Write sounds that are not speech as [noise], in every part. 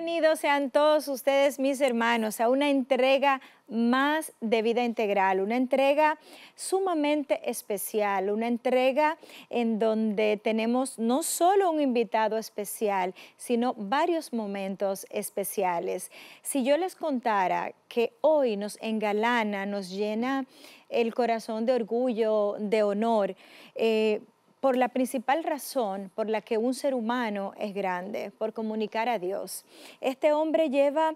Bienvenidos sean todos ustedes, mis hermanos, a una entrega más de vida integral, una entrega sumamente especial, una entrega en donde tenemos no solo un invitado especial, sino varios momentos especiales. Si yo les contara que hoy nos engalana, nos llena el corazón de orgullo, de honor, eh, por la principal razón por la que un ser humano es grande, por comunicar a Dios. Este hombre lleva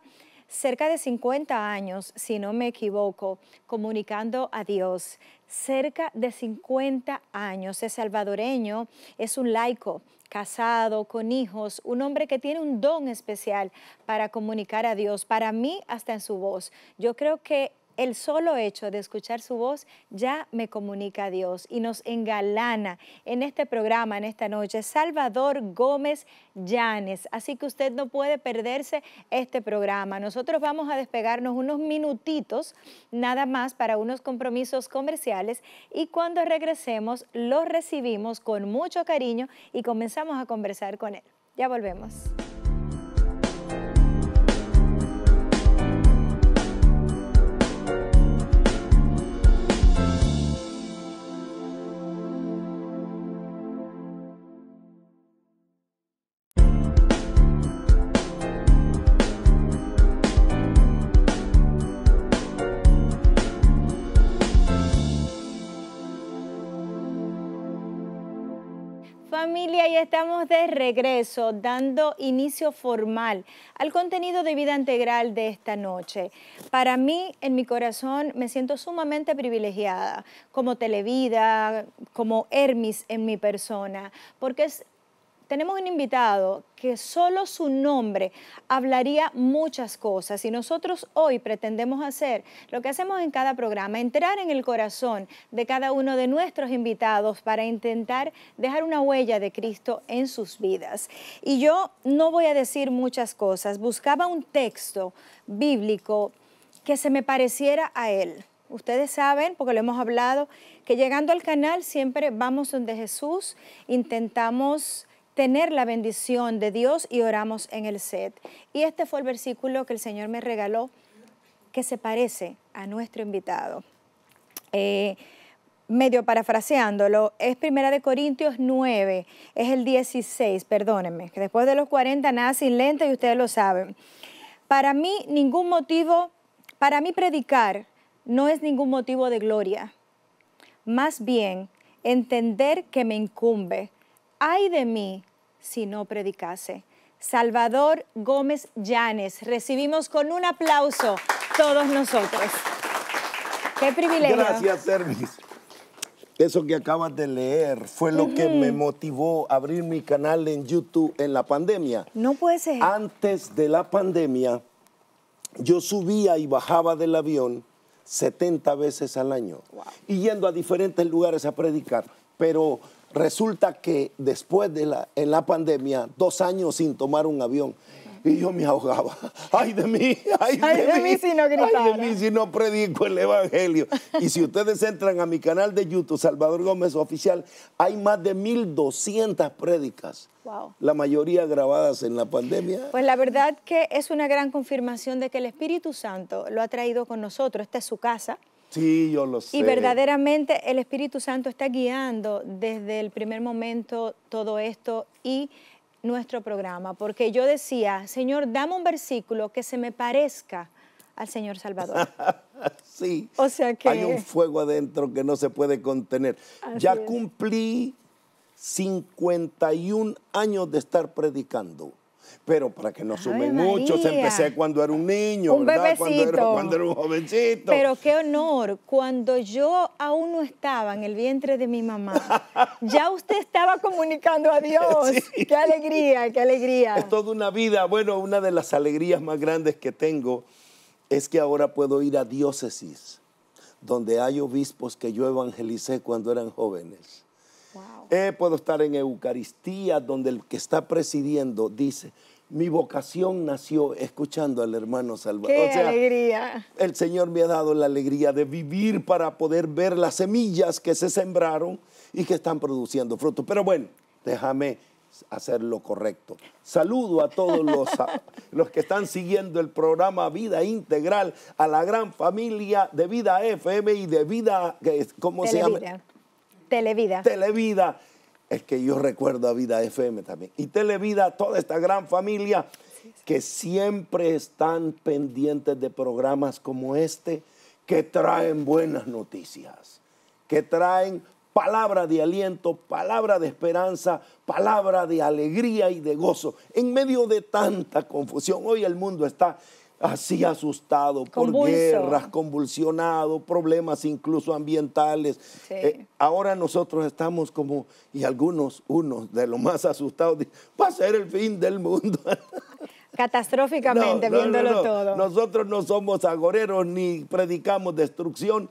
cerca de 50 años, si no me equivoco, comunicando a Dios. Cerca de 50 años. Es salvadoreño, es un laico, casado, con hijos, un hombre que tiene un don especial para comunicar a Dios, para mí hasta en su voz. Yo creo que el solo hecho de escuchar su voz ya me comunica a Dios y nos engalana en este programa, en esta noche, Salvador Gómez Llanes. Así que usted no puede perderse este programa. Nosotros vamos a despegarnos unos minutitos nada más para unos compromisos comerciales y cuando regresemos lo recibimos con mucho cariño y comenzamos a conversar con él. Ya volvemos. estamos de regreso dando inicio formal al contenido de vida integral de esta noche. Para mí, en mi corazón, me siento sumamente privilegiada como televida, como Hermes en mi persona, porque es tenemos un invitado que solo su nombre hablaría muchas cosas y nosotros hoy pretendemos hacer lo que hacemos en cada programa, entrar en el corazón de cada uno de nuestros invitados para intentar dejar una huella de Cristo en sus vidas. Y yo no voy a decir muchas cosas, buscaba un texto bíblico que se me pareciera a él. Ustedes saben, porque lo hemos hablado, que llegando al canal siempre vamos donde Jesús, intentamos tener la bendición de Dios y oramos en el set. Y este fue el versículo que el Señor me regaló que se parece a nuestro invitado. Eh, medio parafraseándolo, es Primera de Corintios 9, es el 16, perdónenme, que después de los 40 nada sin lente y ustedes lo saben. Para mí ningún motivo, para mí predicar no es ningún motivo de gloria, más bien entender que me incumbe ay de mí si no predicase. Salvador Gómez Llanes, recibimos con un aplauso todos nosotros. Qué privilegio. Gracias, Tervis. Eso que acabas de leer fue lo que me motivó a abrir mi canal en YouTube en la pandemia. No puede ser. Antes de la pandemia, yo subía y bajaba del avión 70 veces al año y yendo a diferentes lugares a predicar. Pero Resulta que después de la, en la pandemia, dos años sin tomar un avión, y yo me ahogaba. [laughs] Ay de mí, ay de, mí, si no Ay de mí si no predico el evangelio. y si ustedes entran a mi canal de YouTube, Salvador Gómez Oficial, hay más de 1200 prédicas. Wow. La mayoría grabadas en la pandemia. Pues la verdad que es una gran confirmación de que el Espíritu Santo lo ha traído con nosotros. Esta es su casa. Sí, yo lo sé. Y verdaderamente el Espíritu Santo está guiando desde el primer momento todo esto y nuestro programa, porque yo decía, Señor, dame un versículo que se me parezca al Señor Salvador. [laughs] sí. O sea que... Hay un fuego adentro que no se puede contener. ya cumplí 51 años de estar predicando. Pero para que no sumen mucho, empecé cuando era un niño, un ¿verdad? Cuando, era, un jovencito. Pero qué honor, cuando yo aún no estaba en el vientre de mi mamá, [laughs] ya usted estaba comunicando a Dios. Qué alegría, qué alegría. Es toda una vida. Bueno, una de las alegrías más grandes que tengo es que ahora puedo ir a diócesis, donde hay obispos que yo evangelicé cuando eran jóvenes eh, puedo estar en Eucaristía, donde el que está presidiendo dice, mi vocación nació escuchando al hermano Salvador. ¡Qué alegría! El Señor me ha dado la alegría de vivir para poder ver las semillas que se sembraron y que están produciendo fruto. Pero bueno, déjame hacer lo correcto. Saludo a todos los, [laughs] los que están siguiendo el programa Vida Integral, a la gran familia de Vida FM y de Vida, ¿cómo se llama? Televida. Televida. Es que yo recuerdo a Vida FM también. Y Televida, toda esta gran familia que siempre están pendientes de programas como este, que traen buenas noticias, que traen palabra de aliento, palabra de esperanza, palabra de alegría y de gozo. En medio de tanta confusión, hoy el mundo está así asustado por guerras, convulsionado, problemas incluso ambientales. Eh, ahora nosotros estamos como, y algunos, unos de los más asustados, va a ser el fin del mundo. [laughs] Catastróficamente viéndolo todo. Nosotros no somos agoreros ni predicamos destrucción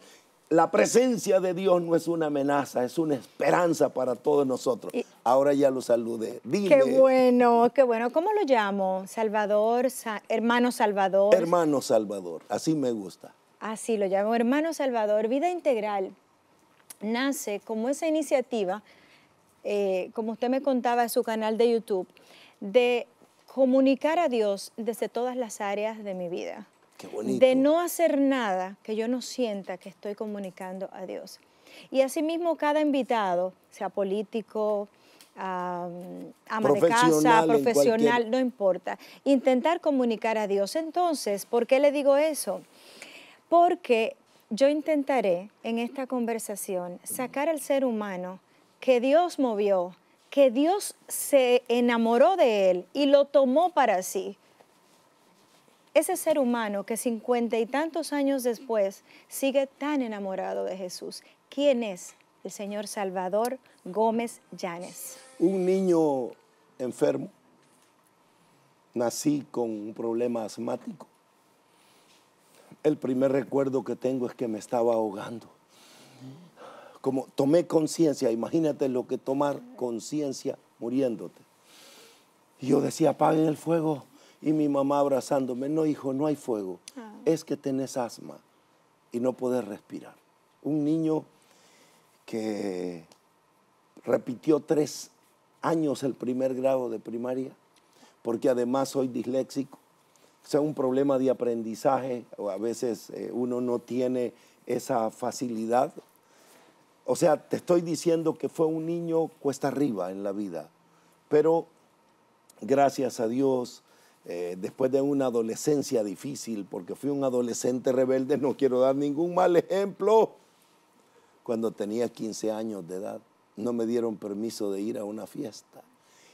la presencia de Dios no es una amenaza, es una esperanza para todos nosotros. Ahora ya lo saludé. Qué bueno, qué bueno. ¿Cómo lo llamo? Salvador, hermano Salvador. Hermano Salvador, así me gusta. Así lo llamo, hermano Salvador. Vida integral nace como esa iniciativa, eh, como usted me contaba en su canal de YouTube, de comunicar a Dios desde todas las áreas de mi vida de no hacer nada que yo no sienta que estoy comunicando a Dios. Y asimismo cada invitado, sea político, ama de casa, profesional, no importa, intentar comunicar a Dios. Entonces, ¿por qué le digo eso? Porque yo intentaré en esta conversación sacar al ser humano que Dios movió, que Dios se enamoró de él y lo tomó para sí ese ser humano que cincuenta y tantos años después sigue tan enamorado de Jesús. ¿Quién es el señor Salvador Gómez Llanes? Un niño enfermo. Nací con un problema asmático. El primer recuerdo que tengo es que me estaba ahogando. Como tomé conciencia, imagínate lo que tomar conciencia muriéndote. Y yo decía, apaguen el fuego, y mi mamá abrazándome, no hijo, no hay fuego, ah. es que tenés asma y no podés respirar. Un niño que repitió tres años el primer grado de primaria, porque además soy disléxico, o sea, un problema de aprendizaje, o a veces eh, uno no tiene esa facilidad. O sea, te estoy diciendo que fue un niño cuesta arriba en la vida, pero gracias a Dios, eh, después de una adolescencia difícil, porque fui un adolescente rebelde, no quiero dar ningún mal ejemplo, cuando tenía 15 años de edad, no me dieron permiso de ir a una fiesta.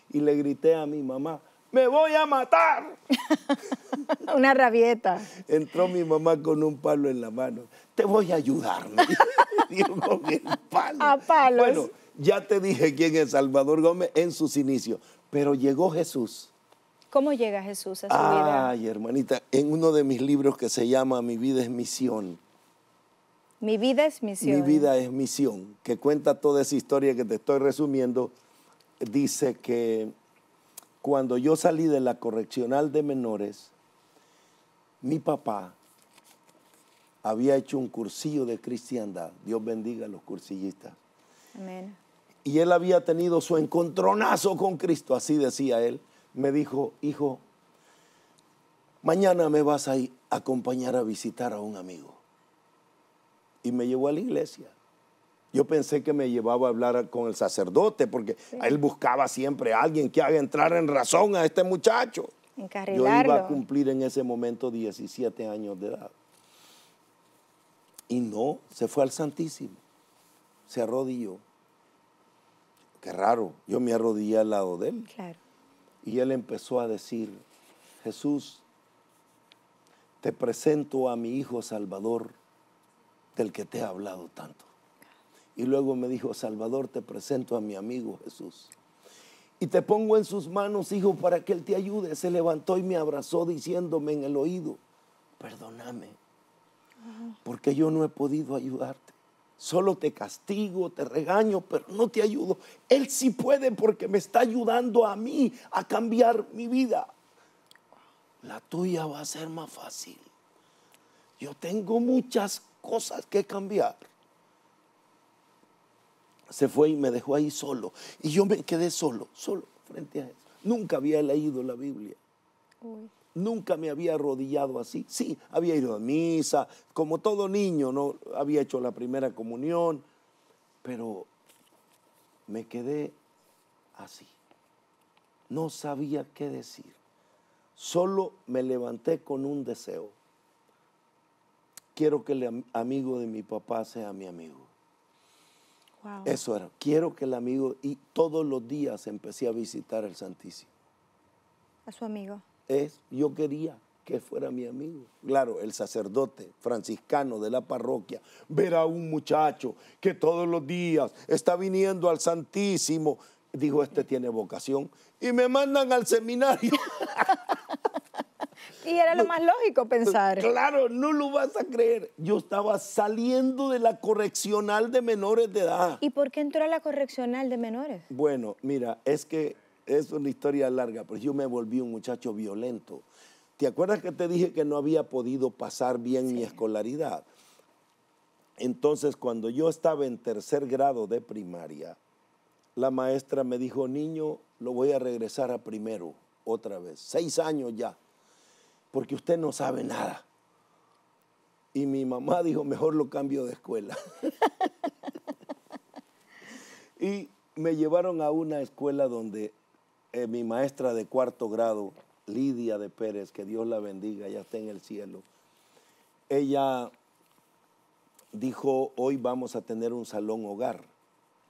Y le grité a mi mamá, me voy a matar. [laughs] una rabieta. Entró mi mamá con un palo en la mano, te voy a ayudar. [laughs] Digo, con el palo. A palos. Bueno, ya te dije quién es Salvador Gómez en sus inicios, pero llegó Jesús ¿Cómo llega Jesús a su vida? Ay, hermanita, en uno de mis libros que se llama Mi vida es misión. Mi vida es misión. Mi vida es misión, que cuenta toda esa historia que te estoy resumiendo. Dice que cuando yo salí de la correccional de menores, mi papá había hecho un cursillo de cristiandad. Dios bendiga a los cursillistas. Amén. Y él había tenido su encontronazo con Cristo, así decía él me dijo, hijo, mañana me vas a acompañar a visitar a un amigo. Y me llevó a la iglesia. Yo pensé que me llevaba a hablar con el sacerdote porque él buscaba siempre a alguien que haga entrar en razón a este muchacho. Yo iba a cumplir en ese momento 17 años de edad. Y no, se fue al Santísimo. Se arrodilló. Qué raro, yo me arrodillé al lado de él. Claro. Y él empezó a decir, Jesús, te presento a mi Hijo Salvador, del que te he hablado tanto. Y luego me dijo, Salvador, te presento a mi amigo Jesús. Y te pongo en sus manos, hijo, para que Él te ayude. Se levantó y me abrazó diciéndome en el oído, perdóname, porque yo no he podido ayudarte. Solo te castigo, te regaño, pero no te ayudo. Él sí puede porque me está ayudando a mí a cambiar mi vida. La tuya va a ser más fácil. Yo tengo muchas cosas que cambiar. Se fue y me dejó ahí solo. Y yo me quedé solo, solo frente a eso. Nunca había leído la Biblia. Uy. Nunca me había arrodillado así. Sí, había ido a misa, como todo niño, no había hecho la primera comunión, pero me quedé así. No sabía qué decir. Solo me levanté con un deseo. Quiero que el amigo de mi papá sea mi amigo. Wow. Eso era. Quiero que el amigo, y todos los días empecé a visitar el Santísimo. A su amigo es, yo quería que fuera mi amigo. Claro, el sacerdote franciscano de la parroquia ver a un muchacho que todos los días está viniendo al Santísimo. Dijo, este tiene vocación. Y me mandan al seminario. [laughs] y era lo más lógico pensar. Claro, no lo vas a creer. Yo estaba saliendo de la correccional de menores de edad. ¿Y por qué entró a la correccional de menores? Bueno, mira, es que es una historia larga, pero yo me volví un muchacho violento. ¿Te acuerdas que te dije que no había podido pasar bien mi escolaridad? Entonces, cuando yo estaba en tercer grado de primaria, la maestra me dijo, niño, lo voy a regresar a primero otra vez, seis años ya, porque usted no sabe nada. Y mi mamá dijo, mejor lo cambio de escuela. [laughs] y me llevaron a una escuela donde eh, mi maestra de cuarto grado, Lidia de Pérez, que Dios la bendiga, ya está en el cielo. Ella dijo, hoy vamos a tener un salón hogar,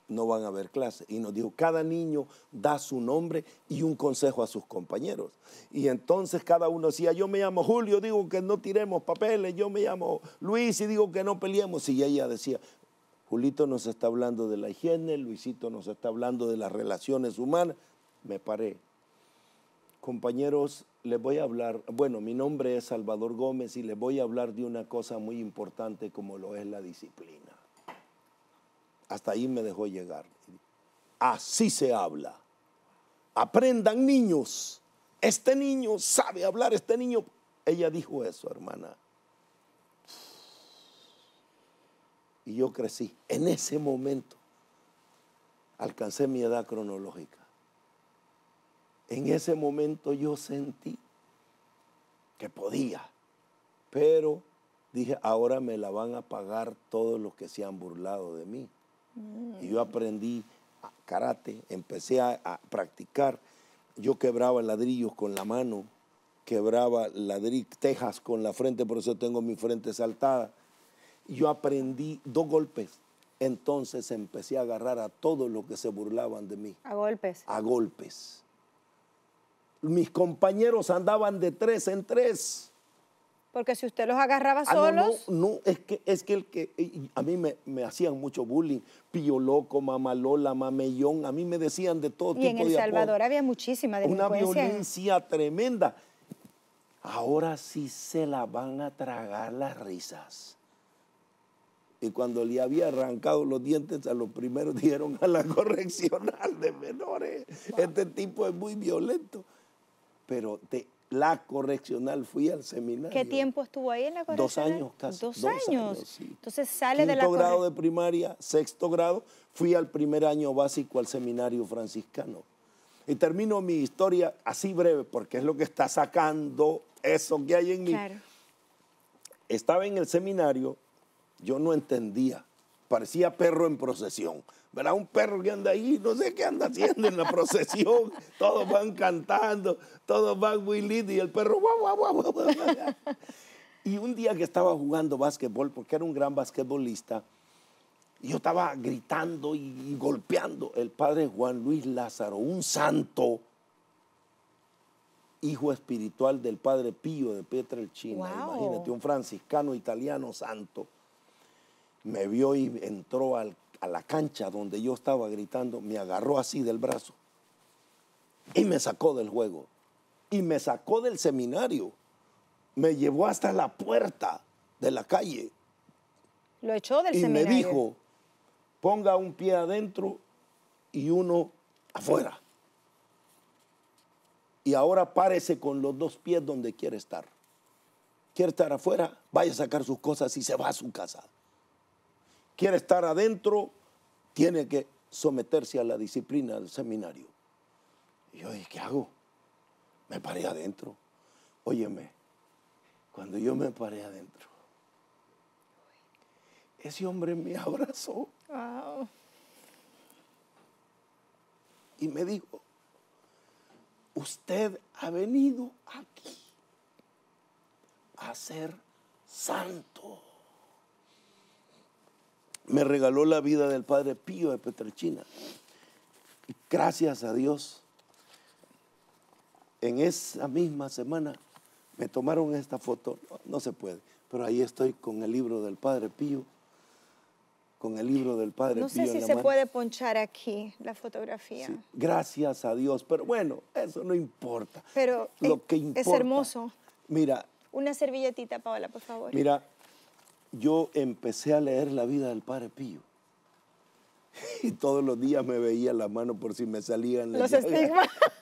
no van a haber clases. Y nos dijo, cada niño da su nombre y un consejo a sus compañeros. Y entonces cada uno decía, yo me llamo Julio, digo que no tiremos papeles, yo me llamo Luis y digo que no peleemos. Y ella decía, Julito nos está hablando de la higiene, Luisito nos está hablando de las relaciones humanas me paré. Compañeros, les voy a hablar, bueno, mi nombre es Salvador Gómez y les voy a hablar de una cosa muy importante como lo es la disciplina. Hasta ahí me dejó llegar. Así se habla. Aprendan niños. Este niño sabe hablar, este niño... Ella dijo eso, hermana. Y yo crecí. En ese momento alcancé mi edad cronológica. En ese momento yo sentí que podía, pero dije, ahora me la van a pagar todos los que se han burlado de mí. Y yo aprendí karate, empecé a, practicar. Yo quebraba ladrillos con la mano, quebraba ladrillos, tejas con la frente, por eso tengo mi frente saltada. Yo aprendí dos golpes. Entonces empecé a agarrar a todos los que se burlaban de mí. A golpes. A golpes mis compañeros andaban de tres en tres. Porque si usted los agarraba ah, solos. No, es que, es que, el que a mí me, hacían mucho bullying. Pío Loco, Mamalola, Mamellón, a mí me decían de todo y tipo de en El Salvador había muchísima Una violencia tremenda. Ahora sí se la van a tragar las risas. Y cuando le había arrancado los dientes, a los primeros [laughs] dieron a la [laughs] correccional de menores. Este tipo es muy violento pero de la correccional fui al seminario. ¿Qué tiempo estuvo ahí en la correccional? Dos años casi. Dos, años. Entonces sale de la grado de primaria, sexto grado, fui al primer año básico al seminario franciscano. Y termino mi historia así breve, porque es lo que está sacando eso que hay en mí. Estaba en el seminario, yo no entendía, parecía perro en procesión verá Un perro que anda ahí, no sé qué anda haciendo en la procesión, [laughs] todos van cantando, todos van muy lindos y el perro, Y un día que estaba jugando básquetbol, porque era un gran basquetbolista, yo estaba gritando y, golpeando. El padre Juan Luis Lázaro, un santo, hijo espiritual del padre Pío de Pietrelcina, imagínate, un franciscano italiano santo, me vio y entró al a la cancha donde yo estaba gritando, me agarró así del brazo y me sacó del juego y me sacó del seminario. Me llevó hasta la puerta de la calle. Lo echó del seminario. Y me dijo, ponga un pie adentro y uno afuera. Y ahora párese con los dos pies donde quiere estar. Quiere estar afuera, vaya a sacar sus cosas y se va a su casa quiere estar adentro, tiene que someterse a la disciplina del seminario. Y yo dije, ¿qué hago? Me paré adentro. Óyeme, cuando yo me paré adentro, ese hombre me abrazó. Y me dijo, usted ha venido aquí a ser santo me regaló la vida del Padre Pío de Petrechina. Y gracias a Dios, en esa misma semana me tomaron esta foto, no, se puede, pero ahí estoy con el libro del Padre Pío, con el libro del Padre Pío. No sé si se puede ponchar aquí la fotografía. gracias a Dios, pero bueno, eso no importa. Pero Lo eh, que importa, es hermoso. Mira. Una servilletita, Paola, por favor. Mira, yo empecé a leer la vida del Padre Pío. [laughs] Y todos los días me veía la mano por si me salían las los estigmas. [laughs]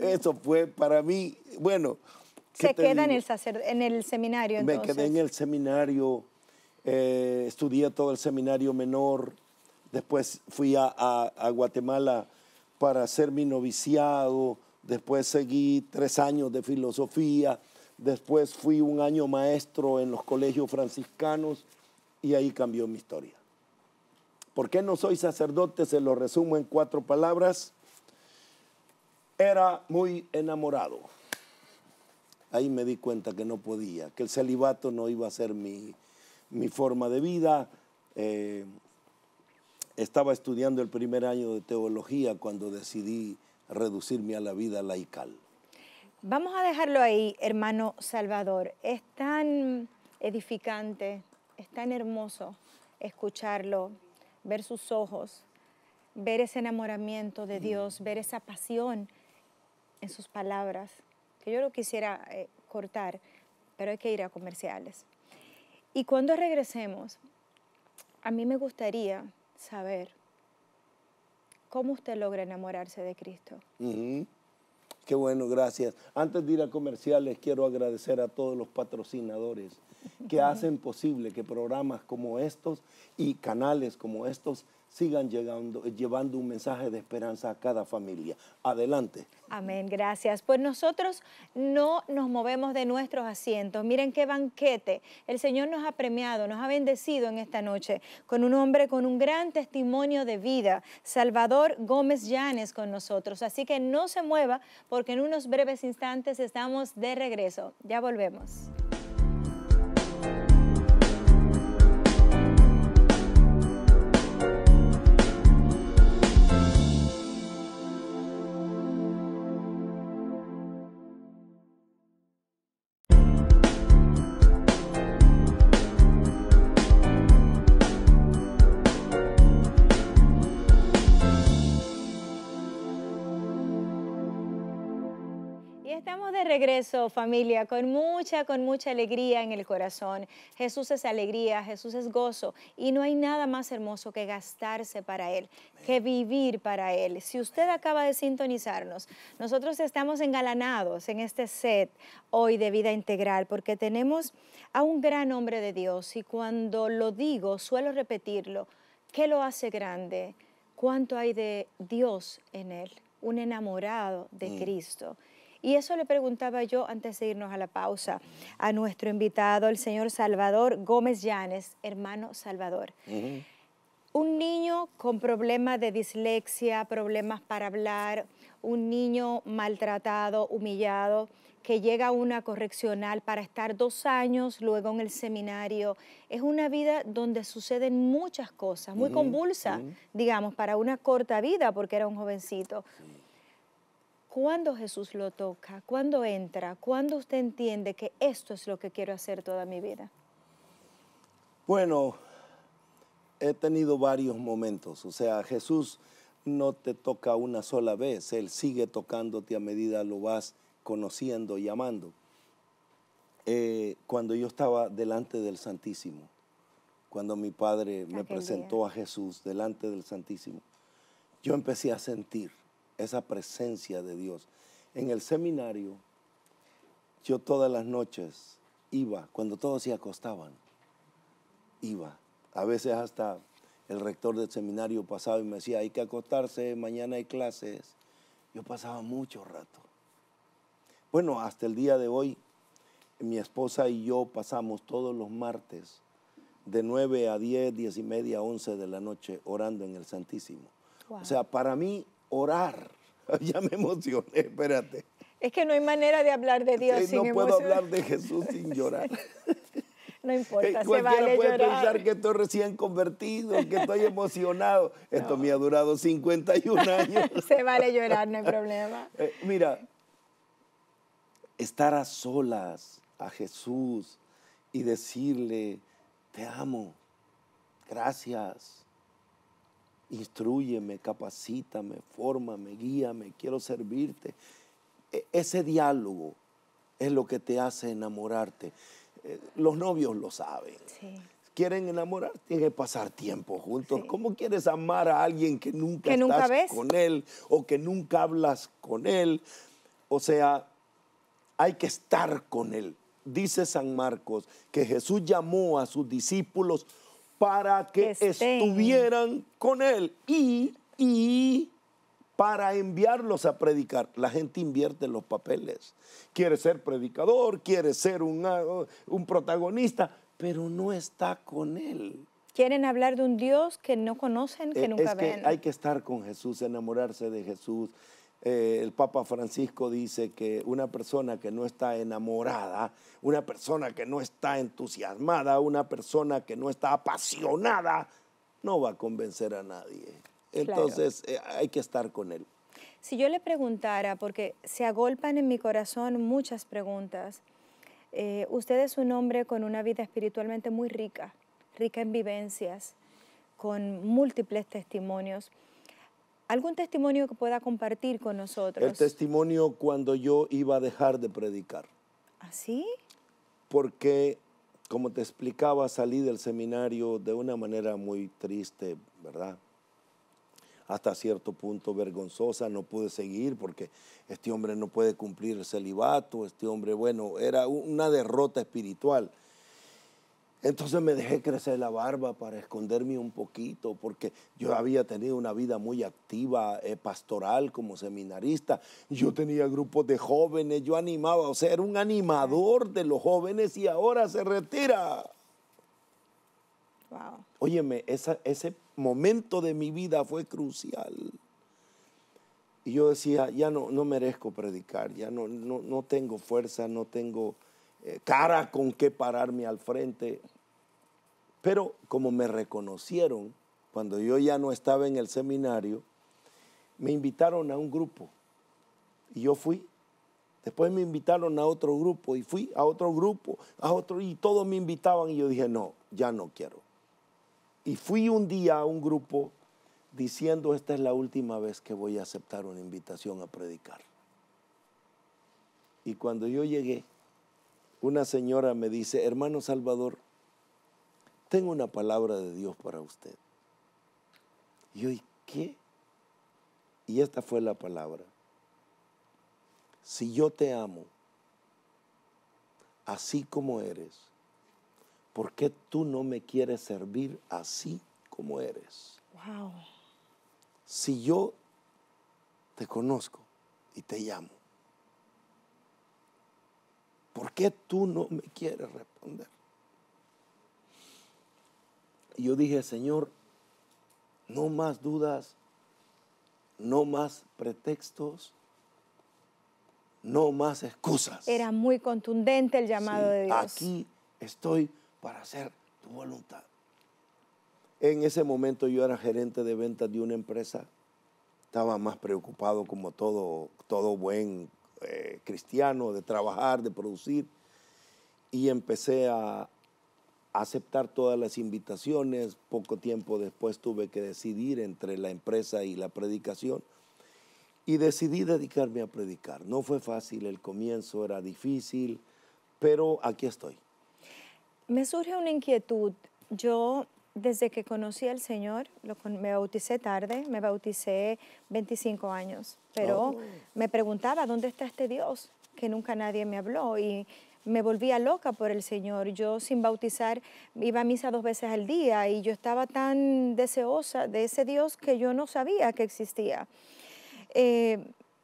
Eso fue para mí, bueno. ¿Se queda en el, seminario? Me quedé en el seminario, eh, estudié todo el seminario menor, después fui a, a Guatemala para hacer mi noviciado, después seguí tres años de filosofía, Después fui un año maestro en los colegios franciscanos y ahí cambió mi historia. ¿Por qué no soy sacerdote? Se lo resumo en cuatro palabras. Era muy enamorado. Ahí me di cuenta que no podía, que el celibato no iba a ser mi, forma de vida. Eh, estaba estudiando el primer año de teología cuando decidí reducirme a la vida laical. Vamos a dejarlo ahí, hermano Salvador. Es tan edificante, es tan hermoso escucharlo, ver sus ojos, ver ese enamoramiento de Dios, ver esa pasión en sus palabras, que yo lo quisiera eh, cortar, pero hay que ir a comerciales. Y cuando regresemos, a mí me gustaría saber cómo usted logra enamorarse de Cristo. Qué bueno, gracias. Antes de ir a comerciales, quiero agradecer a todos los patrocinadores que hacen posible que programas como estos y canales como estos sigan eh, llevando un mensaje de esperanza a cada familia. Adelante. Amén, gracias. Pues nosotros no nos movemos de nuestros asientos. Miren qué banquete. El Señor nos ha premiado, nos ha bendecido en esta noche con un hombre con un gran testimonio de vida, Salvador Gómez Llanes con nosotros. Así que no se mueva porque en unos breves instantes estamos de regreso. Ya volvemos. regreso familia con mucha, con mucha alegría en el corazón. Jesús es alegría, Jesús es gozo y no hay nada más hermoso que gastarse para Él, que vivir para Él. Si usted acaba de sintonizarnos, nosotros estamos engalanados en este set hoy de vida integral porque tenemos a un gran hombre de Dios y cuando lo digo suelo repetirlo, ¿qué lo hace grande? ¿Cuánto hay de Dios en Él? Un enamorado de mm. Cristo y eso le preguntaba yo antes de irnos a la pausa a nuestro invitado, el señor Salvador Gómez Llanes, hermano Salvador. Un niño con problemas de dislexia, problemas para hablar, un niño maltratado, humillado, que llega a una correccional para estar dos años, luego en el seminario. Es una vida donde suceden muchas cosas, muy convulsa, digamos, para una corta vida, porque era un jovencito. ¿Cuándo Jesús lo toca, ¿Cuándo entra, ¿Cuándo usted entiende que esto es lo que quiero hacer toda mi vida. Bueno, he tenido varios momentos. O sea, Jesús no te toca una sola vez. Él sigue tocándote a medida lo vas conociendo y amando. Eh, cuando yo estaba delante del Santísimo, cuando mi padre me presentó a Jesús delante del Santísimo, yo empecé a sentir esa presencia de Dios. En el seminario, yo todas las noches iba, cuando todos se acostaban, iba. A veces hasta el rector del seminario pasaba y me decía, hay que acostarse, mañana hay clases. Yo pasaba mucho rato. Bueno, hasta el día de hoy, mi esposa y yo pasamos todos los martes de 9 a 10, 10 y media, 11 de la noche orando en el Santísimo. O sea, para mí orar. [laughs] Ya me emocioné, espérate. Es que no hay manera de hablar de Dios sin sin No puedo hablar de Jesús sin llorar. [laughs] No importa, se vale puede pensar que estoy recién convertido, que estoy emocionado. [laughs] Esto me ha durado 51 años. se vale llorar, no hay problema. Eh, mira, estar a solas a Jesús y decirle, te amo, gracias, instruyeme, capacítame, fórmame, guíame, quiero servirte. E, ese diálogo es lo que te hace enamorarte. Eh, los novios lo saben. Quieren enamorar, tienen que pasar tiempo juntos. ¿Cómo quieres amar a alguien que nunca estás con él o que nunca hablas con él? O sea, hay que estar con él. Dice San Marcos que Jesús llamó a sus discípulos para que estuvieran con él y, y para enviarlos a predicar. La gente invierte los papeles. Quiere ser predicador, quiere ser un, ah, un protagonista, pero no está con él. Quieren hablar de un Dios que no conocen, que eh, nunca es que ven. Hay que estar con Jesús, enamorarse de Jesús, eh, el Papa Francisco dice que una persona que no está enamorada, una persona que no está entusiasmada, una persona que no está apasionada, no va a convencer a nadie. Entonces eh, hay que estar con él. Si yo le preguntara, porque se agolpan en mi corazón muchas preguntas, eh, usted es un hombre con una vida espiritualmente muy rica, rica en vivencias, con múltiples testimonios. ¿Algún testimonio que pueda compartir con nosotros? El testimonio cuando yo iba a dejar de predicar. ¿Así? ¿Ah, porque, como te explicaba, salí del seminario de una manera muy triste, ¿verdad? Hasta cierto punto vergonzosa, no pude seguir porque este hombre no puede cumplir el celibato, este hombre, bueno, era una derrota espiritual. Entonces me dejé crecer la barba para esconderme un poquito, porque yo había tenido una vida muy activa, eh, pastoral, como seminarista. Yo tenía grupos de jóvenes, yo animaba, o sea, era un animador de los jóvenes y ahora se retira. Wow. Óyeme, ese momento de mi vida fue crucial. Y yo decía, ya no, no merezco predicar, ya no, no, no tengo fuerza, no tengo eh, cara con que pararme al frente. Pero como me reconocieron, cuando yo ya no estaba en el seminario, me invitaron a un grupo y yo fui. Después me invitaron a otro grupo y fui a otro grupo, a otro, y todos me invitaban y yo dije, no, ya no quiero. Y fui un día a un grupo diciendo, esta es la última vez que voy a aceptar una invitación a predicar. Y cuando yo llegué, una señora me dice, hermano Salvador, tengo una palabra de Dios para usted. Y yo, qué? Y esta fue la palabra. Si yo te amo, así como eres, ¿por qué tú no me quieres servir así como eres? Wow. Si yo te conozco y te llamo, ¿Por qué tú no me quieres responder? Y yo dije, Señor, no más dudas, no más pretextos, no más excusas. Era muy contundente el llamado de Dios. Aquí estoy para hacer tu voluntad. En ese momento yo era gerente de ventas de una empresa. Estaba más preocupado como todo, todo buen eh, cristiano, de trabajar, de producir, y empecé a, aceptar todas las invitaciones. Poco tiempo después tuve que decidir entre la empresa y la predicación y decidí dedicarme a predicar. No fue fácil, el comienzo era difícil, pero aquí estoy. Me surge una inquietud. Yo desde que conocí al Señor, me bauticé tarde, me bauticé 25 años, pero oh. me preguntaba, ¿dónde está este Dios? Que nunca nadie me habló y me volvía loca por el Señor. Yo sin bautizar iba a misa dos veces al día y yo estaba tan deseosa de ese Dios que yo no sabía que existía. Eh,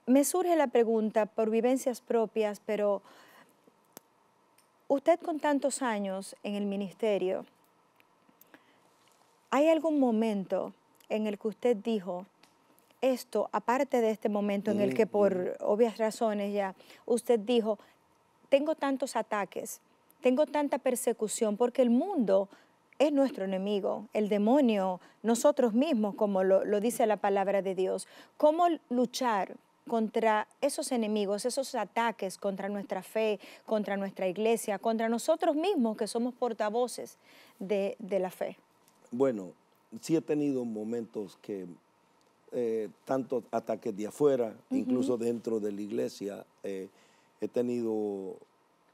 me surge la pregunta por vivencias propias, pero usted con tantos años en el ministerio, ¿Hay algún momento en el que usted dijo, esto, aparte de este momento en el que mm, por mm. obvias razones ya usted dijo, tengo tantos ataques, tengo tanta persecución, porque el mundo es nuestro enemigo, el demonio, nosotros mismos, como lo, dice la palabra de Dios. ¿Cómo luchar contra esos enemigos, esos ataques contra nuestra fe, contra nuestra iglesia, contra nosotros mismos que somos portavoces de la fe? Bueno, sí he tenido momentos que eh, tanto tantos ataques de afuera, incluso dentro de la iglesia, eh, he tenido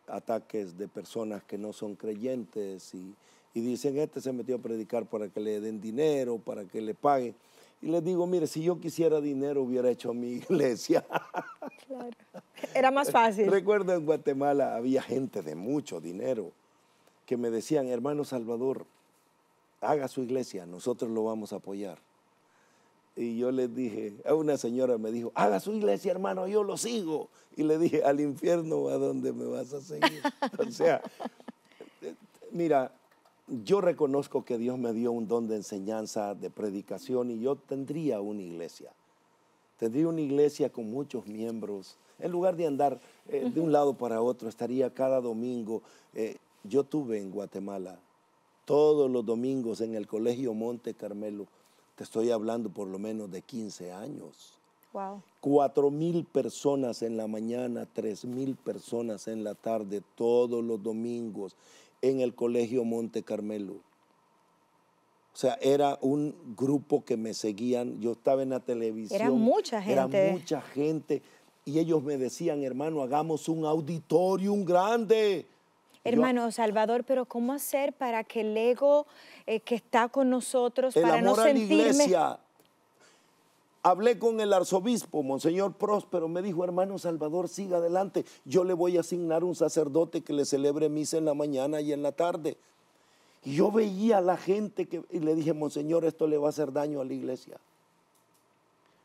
ataques de personas que no son creyentes y, y, dicen, este se metió a predicar para que le den dinero, para que le pague Y les digo, mire, si yo quisiera dinero hubiera hecho mi [laughs] iglesia. Claro. Era más fácil. Recuerdo en Guatemala había gente de mucho dinero que me decían, hermano Salvador, haga su iglesia, nosotros lo vamos a apoyar. Y yo les dije, a una señora me dijo, haga su iglesia, hermano, yo lo sigo. Y le dije, al infierno, ¿a dónde me vas a seguir? [laughs] o sea, eh, mira, yo reconozco que Dios me dio un don de enseñanza, de predicación, y yo tendría una iglesia. Tendría una iglesia con muchos miembros. En lugar de andar eh, de un lado para otro, estaría cada domingo. Eh, yo tuve en Guatemala todos los domingos en el Colegio Monte Carmelo. Te estoy hablando por lo menos de 15 años. Wow. mil personas en la mañana, tres mil personas en la tarde, todos los domingos en el Colegio Monte Carmelo. O sea, era un grupo que me seguían. Yo estaba en la televisión. Era mucha gente. Era mucha gente. Y ellos me decían, hermano, hagamos un auditorium grande Hermano Salvador, pero ¿cómo hacer para que el ego eh, que está con nosotros, para no sentirme... iglesia, Hablé con el arzobispo, Monseñor Próspero, me dijo, hermano Salvador, siga adelante. Yo le voy a asignar un sacerdote que le celebre misa en la mañana y en la tarde. Y yo veía a la gente que, y le dije, Monseñor, esto le va a hacer daño a la iglesia.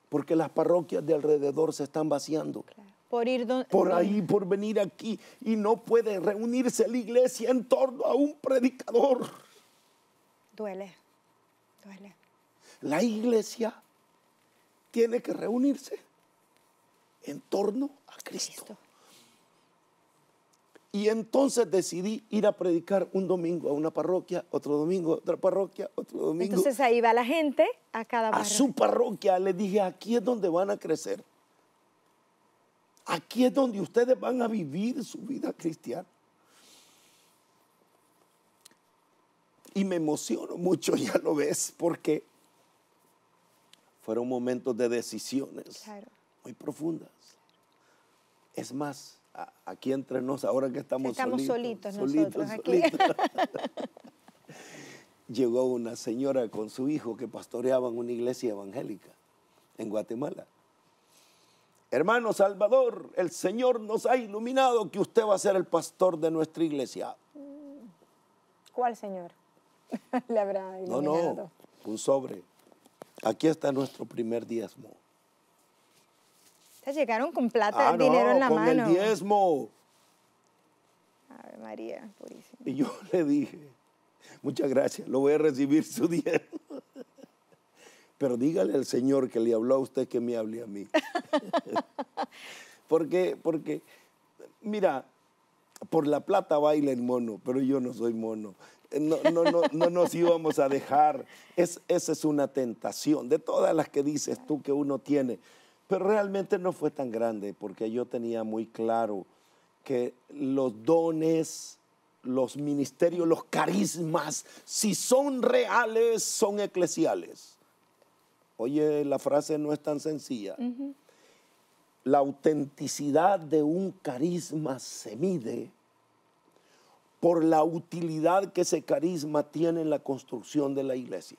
Porque las parroquias de alrededor se están vaciando por ir por ahí, por venir aquí y no puede reunirse la iglesia en torno a un predicador. Duele, duele. La iglesia tiene que reunirse en torno a Cristo. Y entonces decidí ir a predicar un domingo a una parroquia, otro domingo a otra parroquia, otro domingo. Entonces ahí va la gente a cada parroquia. A su parroquia le dije, aquí es donde van a crecer. Aquí es donde ustedes van a vivir su vida cristiana. Y me emociono mucho, [laughs] ya lo ves, porque fueron momentos de decisiones muy profundas. Es más, aquí entre nos, ahora que estamos, solitos, nosotros aquí. [laughs] Llegó una señora con su hijo que pastoreaba en una iglesia evangélica en Guatemala hermano Salvador, el Señor nos ha iluminado que usted va a ser el pastor de nuestra iglesia. ¿Cuál Señor? [laughs] Le habrá iluminado. No, no, un sobre. Aquí está nuestro primer diezmo. Se llegaron con plata, y ah, dinero en la con mano. El diezmo. Ave María, purísimo. Y yo le dije, muchas gracias, lo voy a recibir su diezmo. Pero dígale al Señor que le habló a usted que me hable a mí. [laughs] porque, porque, mira, por la plata baila el mono, pero yo no soy mono. No, no, no, nos íbamos a dejar. esa es una tentación de todas las que dices tú que uno tiene. Pero realmente no fue tan grande porque yo tenía muy claro que los dones, los ministerios, los carismas, si son reales, son eclesiales oye, la frase no es tan sencilla. La autenticidad de un carisma se mide por la utilidad que ese carisma tiene en la construcción de la iglesia.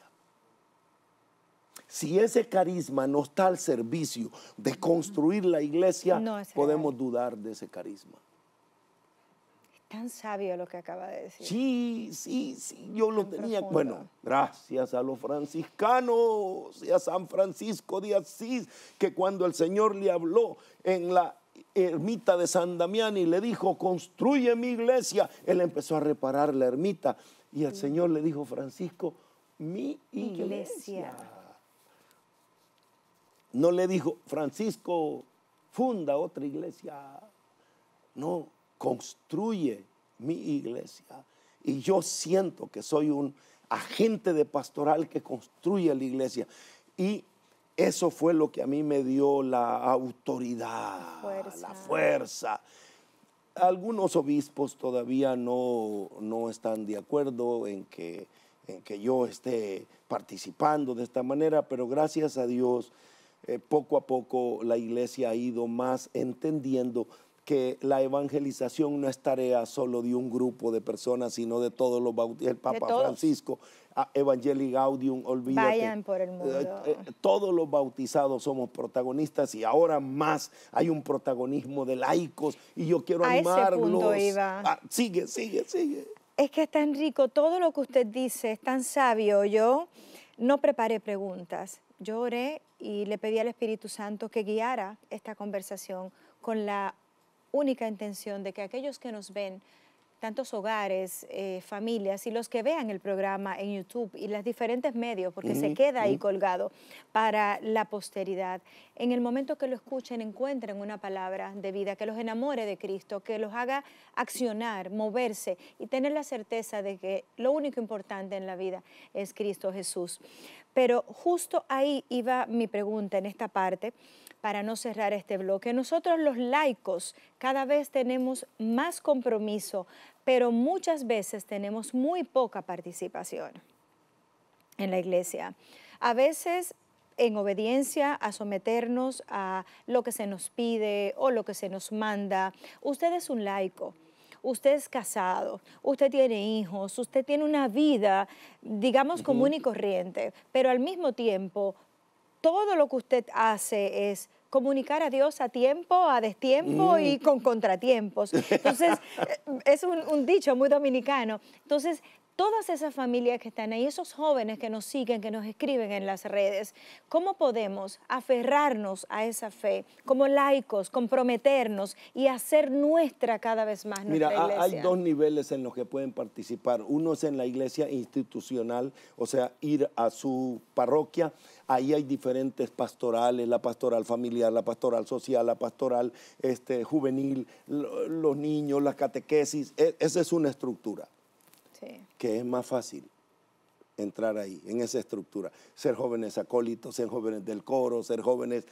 Si ese carisma no está al servicio de construir la iglesia, podemos dudar de ese carisma. Tan sabio lo que acaba de decir. Sí, sí, sí, yo lo tenía. Bueno, gracias a los franciscanos y a San Francisco de Asís, que cuando el Señor le habló en la ermita de San Damián y le dijo, construye mi iglesia, él empezó a reparar la ermita y el mm. Señor le dijo, Francisco, mi iglesia. iglesia. No le dijo, Francisco, funda otra iglesia. No, construye mi iglesia. Y yo siento que soy un agente de pastoral que construye la iglesia. Y eso fue lo que a mí me dio la autoridad, fuerza. la fuerza. Algunos obispos todavía no, no están de acuerdo en que, en que yo esté participando de esta manera, pero gracias a Dios, eh, poco a poco la iglesia ha ido más entendiendo que la evangelización no es tarea solo de un grupo de personas, sino de todos los bautizados. El Papa Francisco, Evangelii Gaudium, olvídate. Vayan por el mundo. Eh, eh, todos los bautizados somos protagonistas y ahora más hay un protagonismo de laicos y yo quiero a animarlos. Ah, sigue, sigue, sigue. Es que es tan rico, todo lo que usted dice es tan sabio. Yo no preparé preguntas. Yo oré y le pedí al Espíritu Santo que guiara esta conversación con la única intención de que aquellos que nos ven, tantos hogares, eh, familias y los que vean el programa en YouTube y los diferentes medios, porque se queda ahí colgado para la posteridad, en el momento que lo escuchen encuentren una palabra de vida que los enamore de Cristo, que los haga accionar, moverse y tener la certeza de que lo único importante en la vida es Cristo Jesús. Pero justo ahí iba mi pregunta en esta parte para no cerrar este bloque. Nosotros los laicos cada vez tenemos más compromiso, pero muchas veces tenemos muy poca participación en la iglesia. A veces en obediencia a someternos a lo que se nos pide o lo que se nos manda. Usted es un laico, usted es casado, usted tiene hijos, usted tiene una vida, digamos, común y corriente, pero al mismo tiempo todo lo que usted hace es comunicar a Dios a tiempo, a destiempo y mm. con contratiempos. Entonces, [laughs] eh, es un, un dicho muy dominicano. Entonces, todas esas familias que están ahí, esos jóvenes que nos siguen, que nos escriben en las redes, ¿cómo podemos aferrarnos a esa fe como laicos, comprometernos y hacer nuestra cada vez más nuestra Mira, hay dos niveles en los que pueden participar. Uno es en la iglesia institucional, o sea, ir a su parroquia. Ahí hay diferentes pastorales, la pastoral familiar, la pastoral social, la pastoral este, juvenil, los niños, las catequesis. E, esa es una estructura que es más fácil entrar ahí, en esa estructura. Ser jóvenes acólitos, ser jóvenes del coro, ser jóvenes...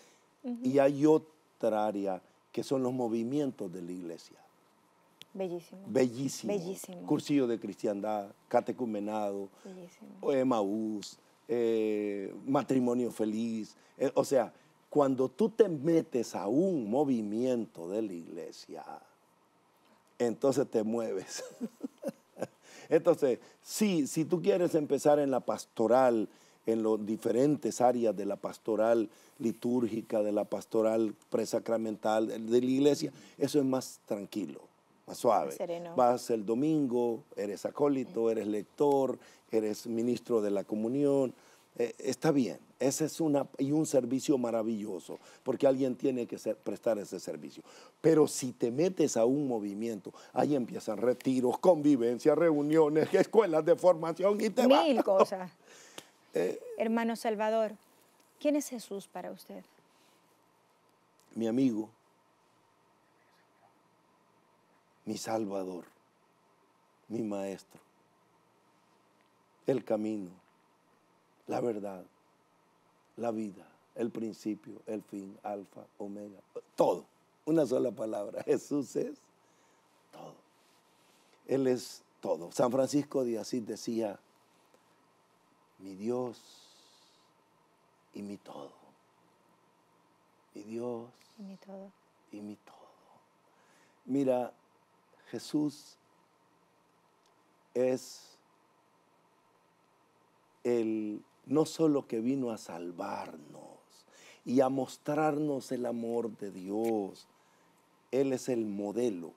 Y hay otra área que son los movimientos de la iglesia. Bellísimo. Bellísimo. Bellísimo. Cursillo de cristiandad, catecumenado, Bellísimo. Eh, Emaús, eh, matrimonio feliz. Eh, o sea, cuando tú te metes a un movimiento de la iglesia, entonces te mueves. [laughs] Entonces, sí, si tú quieres empezar en la pastoral, en los diferentes áreas de la pastoral litúrgica, de la pastoral presacramental, de la iglesia, eso es más tranquilo, más suave. Vas el domingo, eres acólito, eres lector, eres ministro de la comunión. Eh, está bien. Ese es una, y un servicio maravilloso, porque alguien tiene que prestar ese servicio. Pero si te metes a un movimiento, ahí empiezan retiros, convivencias, reuniones, [laughs] escuelas de formación y te Mil [laughs] cosas. Eh, Hermano Salvador, ¿quién es Jesús para usted? Mi amigo, mi Salvador, mi Maestro, el camino, la verdad, la vida, el principio, el fin, alfa, omega, todo. Una sola palabra. [laughs] Jesús es todo. Él es todo. San Francisco de Asís decía, mi Dios y mi todo. Mi Dios y mi todo. Y mi todo. Mira, Jesús es el no solo que vino a salvarnos y a mostrarnos el amor de Dios, Él es el modelo.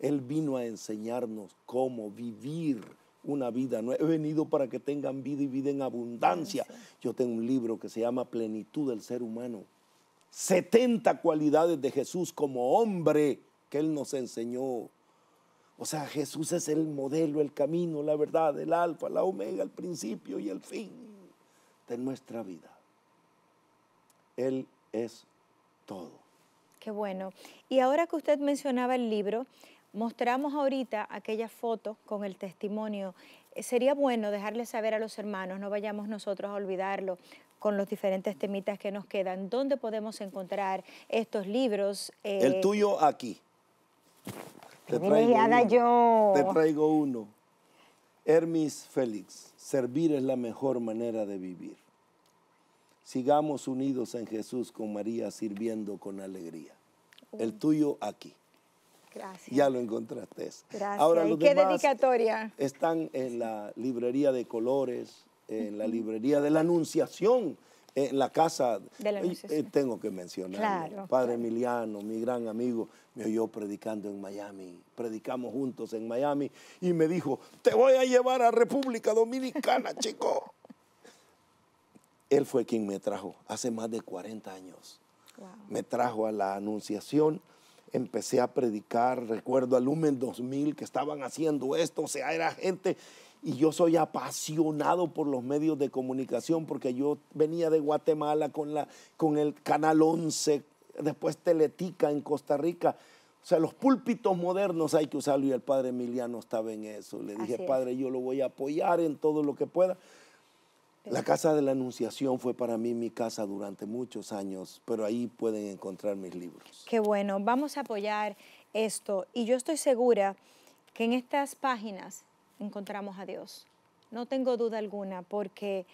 Él vino a enseñarnos cómo vivir una vida No He venido para que tengan vida y vida en abundancia. Yo tengo un libro que se llama Plenitud del Ser Humano. 70 cualidades de Jesús como hombre que Él nos enseñó. O sea, Jesús es el modelo, el camino, la verdad, el alfa, la omega, el principio y el fin de nuestra vida. Él es todo. Qué bueno. Y ahora que usted mencionaba el libro, mostramos ahorita aquella foto con el testimonio. Eh, sería bueno dejarle saber a los hermanos, no vayamos nosotros a olvidarlo con los diferentes temitas que nos quedan, dónde podemos encontrar estos libros. El eh, tuyo aquí. yo. Te traigo uno. Hermis Félix, servir es la mejor manera de vivir. Sigamos unidos en Jesús con María, sirviendo con alegría. El tuyo aquí. Gracias. Ya lo encontraste. Gracias. Ahora, los qué dedicatoria? Están en la librería de colores, en la librería de la Anunciación en la casa. De eh, eh, tengo que mencionar. Padre Emiliano, mi gran amigo, me oyó predicando en Miami. Predicamos juntos en Miami y me dijo, te voy a llevar a República Dominicana, [laughs] chico. Él fue quien me trajo hace más de 40 años. Me trajo a la anunciación. Empecé a predicar, recuerdo al Lumen 2000 que estaban haciendo esto, o sea, era gente y yo soy apasionado por los medios de comunicación porque yo venía de Guatemala con, la, con el Canal 11, después Teletica en Costa Rica. O sea, los púlpitos modernos hay que usarlo y el padre Emiliano estaba en eso. Le dije, padre, yo lo voy a apoyar en todo lo que pueda. La casa de la Anunciación fue para mí mi casa durante muchos años, pero ahí pueden encontrar mis libros. Qué bueno, vamos a apoyar esto y yo estoy segura que en estas páginas encontramos a Dios. No tengo duda alguna porque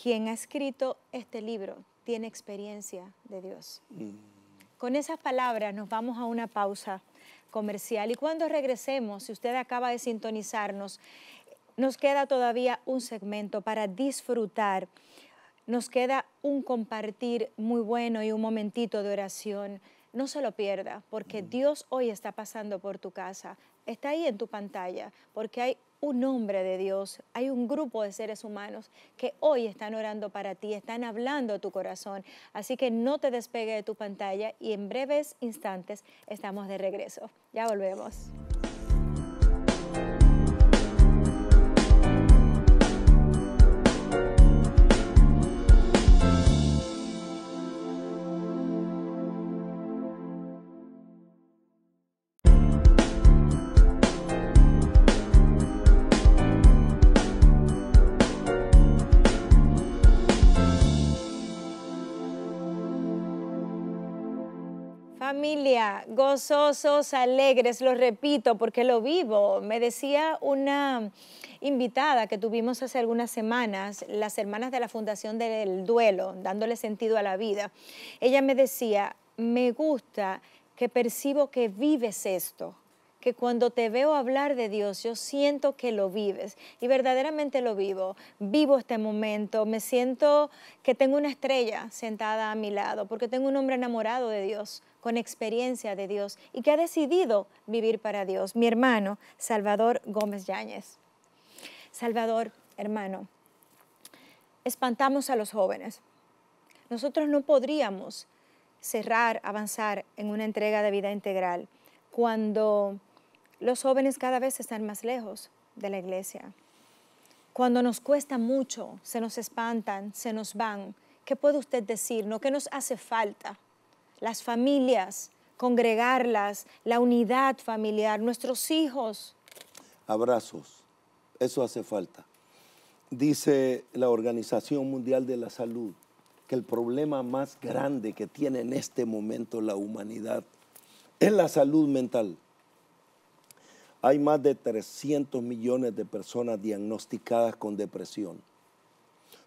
quien ha escrito este libro tiene experiencia de Dios. Mm. Con esas palabras nos vamos a una pausa comercial y cuando regresemos, si usted acaba de sintonizarnos, nos queda todavía un segmento para disfrutar, nos queda un compartir muy bueno y un momentito de oración. No se lo pierda, porque mm. Dios hoy está pasando por tu casa, está ahí en tu pantalla, porque hay un hombre de Dios, hay un grupo de seres humanos que hoy están orando para ti, están hablando a tu corazón. Así que no te despegue de tu pantalla y en breves instantes estamos de regreso. Ya volvemos. familia, gozosos, alegres, lo repito porque lo vivo. Me decía una invitada que tuvimos hace algunas semanas, las hermanas de la Fundación del Duelo, dándole sentido a la vida. Ella me decía, me gusta que percibo que vives esto que cuando te veo hablar de Dios, yo siento que lo vives y verdaderamente lo vivo. Vivo este momento, me siento que tengo una estrella sentada a mi lado, porque tengo un hombre enamorado de Dios, con experiencia de Dios y que ha decidido vivir para Dios, mi hermano Salvador Gómez Yáñez. Salvador, hermano, espantamos a los jóvenes. Nosotros no podríamos cerrar, avanzar en una entrega de vida integral cuando los jóvenes cada vez están más lejos de la iglesia. Cuando nos cuesta mucho, se nos espantan, se nos van. ¿Qué puede usted decirnos? ¿Qué nos hace falta? Las familias, congregarlas, la unidad familiar, nuestros hijos. Abrazos, eso hace falta. Dice la Organización Mundial de la Salud que el problema más grande que tiene en este momento la humanidad es la salud mental. Hay más de 300 millones de personas diagnosticadas con depresión,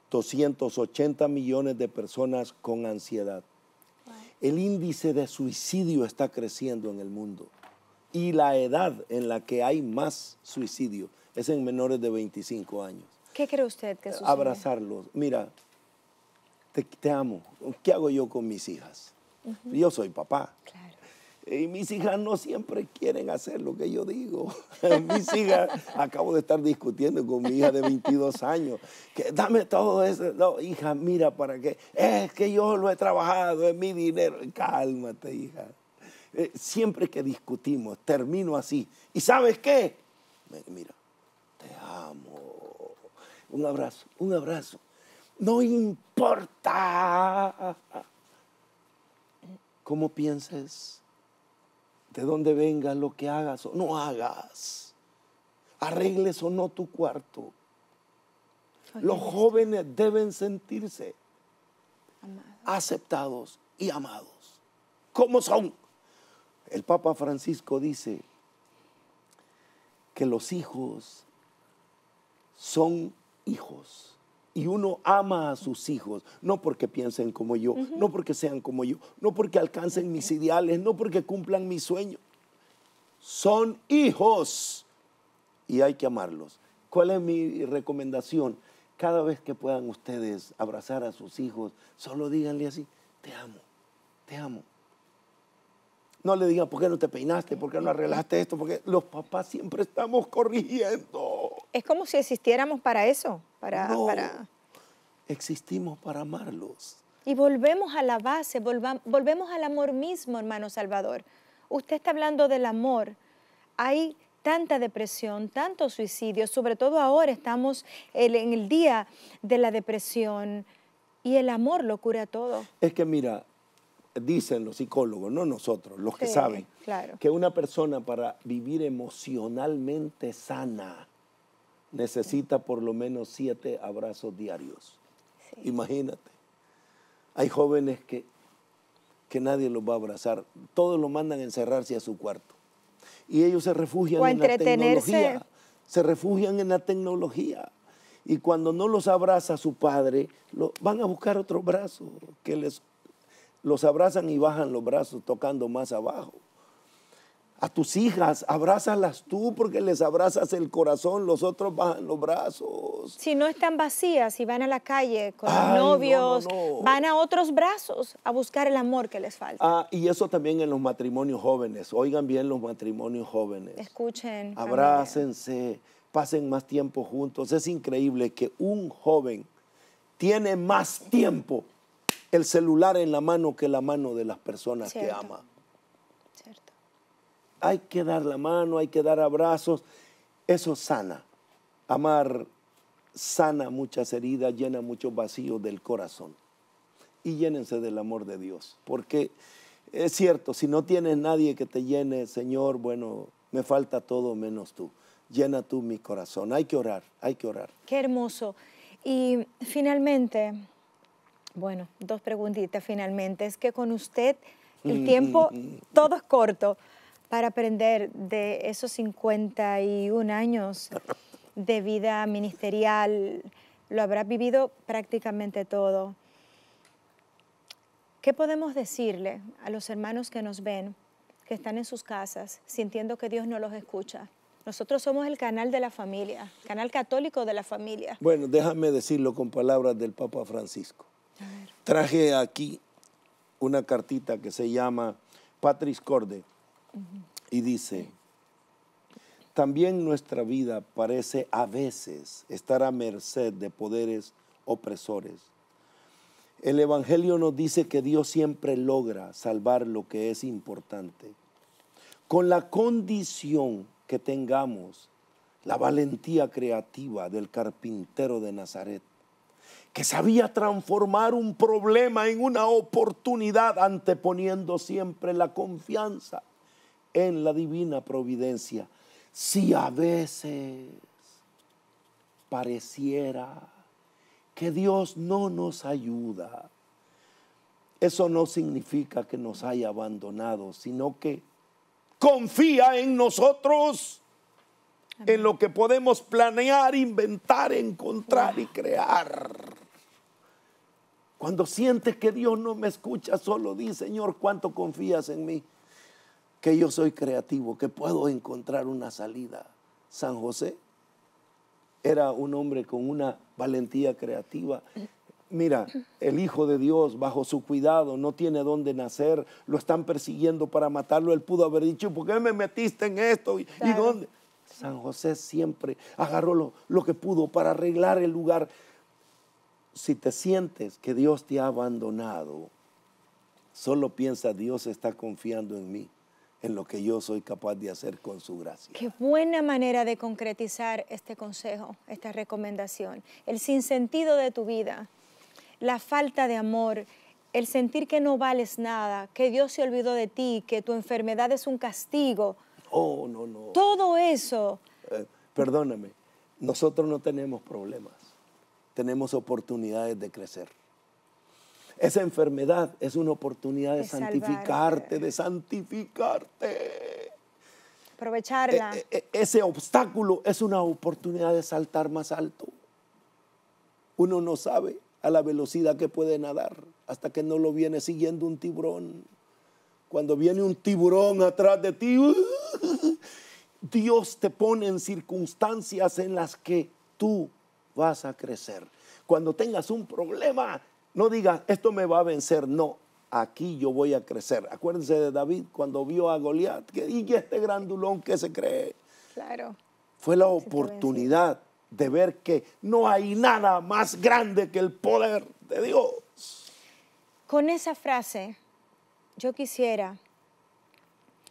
280 millones de personas con ansiedad. El índice de suicidio está creciendo en el mundo y la edad en la que hay más suicidio es en menores de 25 años. ¿Qué cree usted que sucede? Abrazarlos. Mira, te, amo. ¿Qué hago yo con mis hijas? Yo soy papá. Claro. Y mis hijas no siempre quieren hacer lo que yo digo. [laughs] mis hijas, acabo de estar discutiendo con mi hija de 22 años, que dame todo eso. No, hija, mira para qué. Es que yo lo he trabajado, es mi dinero. Cálmate, hija. Eh, siempre que discutimos, termino así. ¿Y sabes qué? Mira, te amo. Un abrazo, un abrazo. No importa cómo pienses de dónde venga lo que hagas o no hagas, arregles o no tu cuarto. Los jóvenes deben sentirse aceptados y amados. ¿Cómo son? El Papa Francisco dice que los hijos son hijos y uno ama a sus hijos, no porque piensen como yo, no porque sean como yo, no porque alcancen mis ideales, no porque cumplan mis sueños. Son hijos y hay que amarlos. ¿Cuál es mi recomendación? Cada vez que puedan ustedes abrazar a sus hijos, solo díganle así, te amo, te amo. No le digan, ¿por qué no te peinaste? ¿Por qué no arreglaste esto? Porque los papás siempre estamos corrigiendo es como si existiéramos para eso, para, Existimos para amarlos. Y volvemos a la base, volvemos al amor mismo, hermano Salvador. Usted está hablando del amor. Hay tanta depresión, tanto suicidio, sobre todo ahora estamos en el día de la depresión y el amor lo cura todo. Es que mira, dicen los psicólogos, no nosotros, los que saben, claro. que una persona para vivir emocionalmente sana necesita por lo menos siete abrazos diarios. Imagínate. Hay jóvenes que, que nadie los va a abrazar. Todos los mandan a encerrarse a su cuarto. Y ellos se refugian en la tecnología. Se refugian en la tecnología. Y cuando no los abraza su padre, lo, van a buscar otro brazo que les los abrazan y bajan los brazos tocando más abajo a tus hijas, abrázalas tú porque les abrazas el corazón, los otros bajan los brazos. Si no están vacías y van a la calle con los novios, van a otros brazos a buscar el amor que les falta. Ah, y eso también en los matrimonios jóvenes. Oigan bien los matrimonios jóvenes. Escuchen. Abrácense, pasen más tiempo juntos. Es increíble que un joven tiene más tiempo el celular en la mano que la mano de las personas que ama hay que dar la mano, hay que dar abrazos. Eso sana. Amar sana muchas heridas, llena muchos vacíos del corazón. Y llénense del amor de Dios. Porque es cierto, si no tienes nadie que te llene, Señor, bueno, me falta todo menos tú. Llena tú mi corazón. Hay que orar, hay que orar. Qué hermoso. Y finalmente, bueno, dos preguntitas finalmente. Es que con usted el mm, tiempo mm, mm, todo es corto, para aprender de esos 51 años de vida ministerial. Lo habrá vivido prácticamente todo. ¿Qué podemos decirle a los hermanos que nos ven, que están en sus casas, sintiendo que Dios no los escucha? Nosotros somos el canal de la familia, canal católico de la familia. Bueno, déjame decirlo con palabras del Papa Francisco. Traje aquí una cartita que se llama Patris Corde, y dice, también nuestra vida parece a veces estar a merced de poderes opresores. El Evangelio nos dice que Dios siempre logra salvar lo que es importante, con la condición que tengamos la valentía creativa del carpintero de Nazaret, que sabía transformar un problema en una oportunidad anteponiendo siempre la confianza en la divina providencia. Si a veces pareciera que Dios no nos ayuda, eso no significa que nos haya abandonado, sino que confía en nosotros, en lo que podemos planear, inventar, encontrar y crear. Cuando sientes que Dios no me escucha, solo di, Señor, cuánto confías en mí que yo soy creativo, que puedo encontrar una salida. San José era un hombre con una valentía creativa. Mira, el Hijo de Dios bajo su cuidado no tiene dónde nacer, lo están persiguiendo para matarlo. Él pudo haber dicho, ¿por qué me metiste en esto? ¿Y, San José siempre agarró lo, lo que pudo para arreglar el lugar. Si te sientes que Dios te ha abandonado, solo piensa, Dios está confiando en mí en lo que yo soy capaz de hacer con su gracia. Qué buena manera de concretizar este consejo, esta recomendación. El sinsentido de tu vida, la falta de amor, el sentir que no vales nada, que Dios se olvidó de ti, que tu enfermedad es un castigo. Oh, no, no. Todo eso. Eh, perdóname, nosotros no tenemos problemas, tenemos oportunidades de crecer. Esa enfermedad es una oportunidad de, santificarte, de santificarte. Aprovecharla. E, e, e, ese obstáculo es una oportunidad de saltar más alto. Uno no sabe a la velocidad que puede nadar hasta que no lo viene siguiendo un tiburón. Cuando viene un tiburón atrás de ti, [laughs] Dios te pone en circunstancias en las que tú vas a crecer. Cuando tengas un problema, no digas, esto me va a vencer. No, aquí yo voy a crecer. Acuérdense de David cuando vio a Goliat. Que, dije, este grandulón que se cree. Claro. Fue la oportunidad de ver que no hay nada más grande que el poder de Dios. Con esa frase, yo quisiera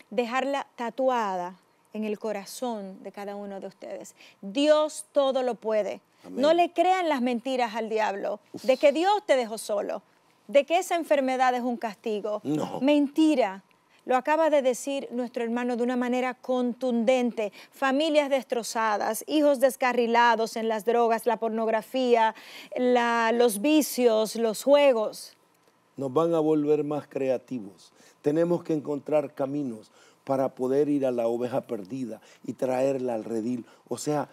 dejarla tatuada en el corazón de cada uno de ustedes. Dios todo lo puede. No le crean las mentiras al diablo de que Dios te dejó solo, de que esa enfermedad es un castigo. Mentira. Lo acaba de decir nuestro hermano de una manera contundente. Familias destrozadas, hijos descarrilados en las drogas, la pornografía, los vicios, los juegos. Nos van a volver más creativos. Tenemos que encontrar caminos para poder ir a la oveja perdida y traerla al redil. O sea,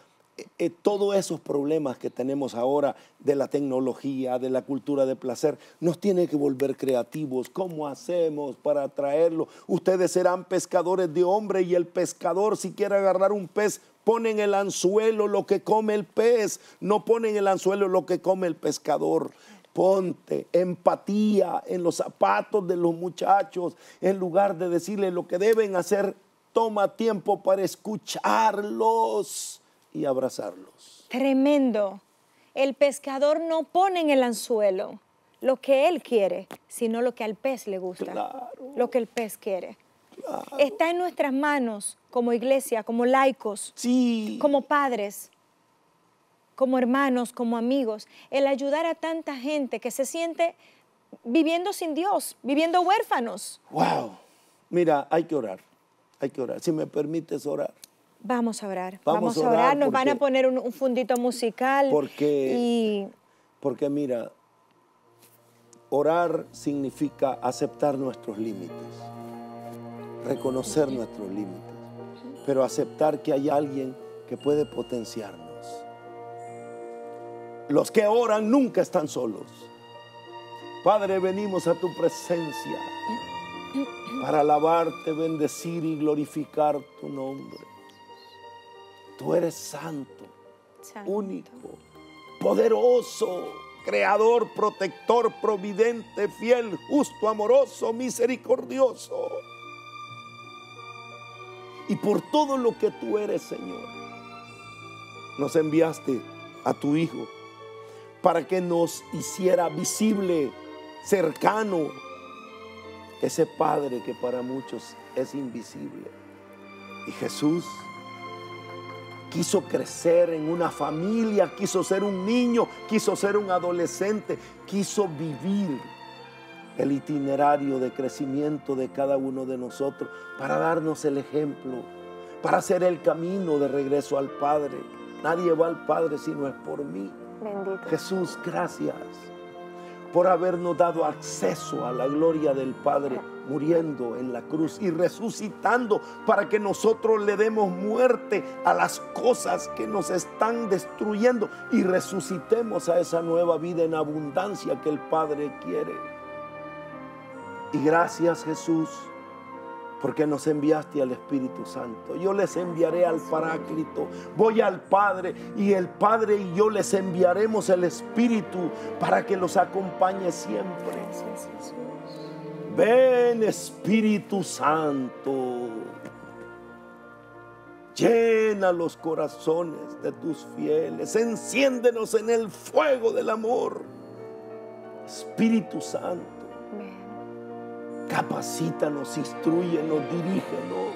eh, todos esos problemas que tenemos ahora de la tecnología, de la cultura de placer, nos tiene que volver creativos. ¿Cómo hacemos para atraerlo? Ustedes serán pescadores de hombre y el pescador si quiere agarrar un pez ponen el anzuelo lo que come el pez, no ponen el anzuelo lo que come el pescador. Ponte empatía en los zapatos de los muchachos, en lugar de decirles lo que deben hacer, toma tiempo para escucharlos y abrazarlos. Tremendo. El pescador no pone en el anzuelo lo que él quiere, sino lo que al pez le gusta, lo que el pez quiere. Está en nuestras manos como iglesia, como laicos, sí. como padres, como hermanos, como amigos, el ayudar a tanta gente que se siente viviendo sin Dios, viviendo huérfanos. ¡Wow! Mira, hay que orar, hay que orar. Si me permites orar. Vamos a orar. Vamos, a orar, nos van a poner un, fundito musical. porque mira, orar significa aceptar nuestros límites, reconocer nuestros límites, pero aceptar que hay alguien que puede potenciarnos. Los que oran nunca están solos. Padre, venimos a tu presencia para alabarte, bendecir y glorificar tu nombre. Tú eres santo, único, poderoso, creador, protector, providente, fiel, justo, amoroso, misericordioso. Y por todo lo que tú eres, Señor, nos enviaste a tu Hijo para que nos hiciera visible, cercano, ese Padre que para muchos es invisible. Y Jesús quiso crecer en una familia, quiso ser un niño, quiso ser un adolescente, quiso vivir el itinerario de crecimiento de cada uno de nosotros para darnos el ejemplo, para hacer el camino de regreso al Padre. Nadie va al Padre si no es por mí. Bendito. Jesús, gracias por habernos dado acceso a la gloria del Padre muriendo en la cruz y resucitando para que nosotros le demos muerte a las cosas que nos están destruyendo y resucitemos a esa nueva vida en abundancia que el Padre quiere. Y gracias Jesús porque nos enviaste al Espíritu Santo. Yo les enviaré al Paráclito. Voy al Padre y el Padre y yo les enviaremos el Espíritu para que los acompañe siempre. Ven Espíritu Santo, llena los corazones de tus fieles, enciéndenos en el fuego del amor. Espíritu Santo, capacítanos, instruyenos, dirígenos.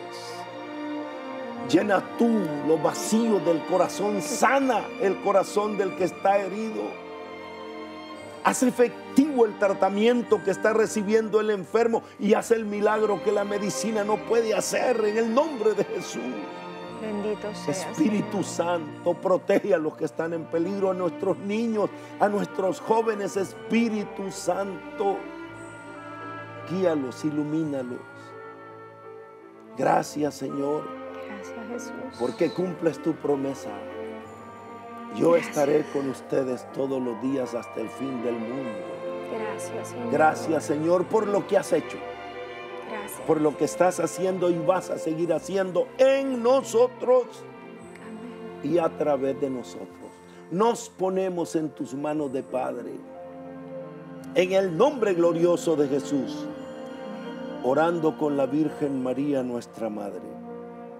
Llena tú lo vacío del corazón, sana el corazón del que está herido Haz efectivo el tratamiento que está recibiendo el enfermo y haz el milagro que la medicina no puede hacer en el nombre de Jesús. Bendito sea. Espíritu Santo, protege a los que están en peligro, a nuestros niños, a nuestros jóvenes. Espíritu Santo, guíalos, ilumínalos. Gracias, Señor. Gracias, Jesús. Porque cumples tu promesa. Yo estaré con ustedes todos los días hasta el fin del mundo. Gracias, Señor. Gracias, Señor, por lo que has hecho. Gracias. Por lo que estás haciendo y vas a seguir haciendo en nosotros y a través de nosotros. Nos ponemos en tus manos de Padre. En el nombre glorioso de Jesús. Orando con la Virgen María, nuestra Madre,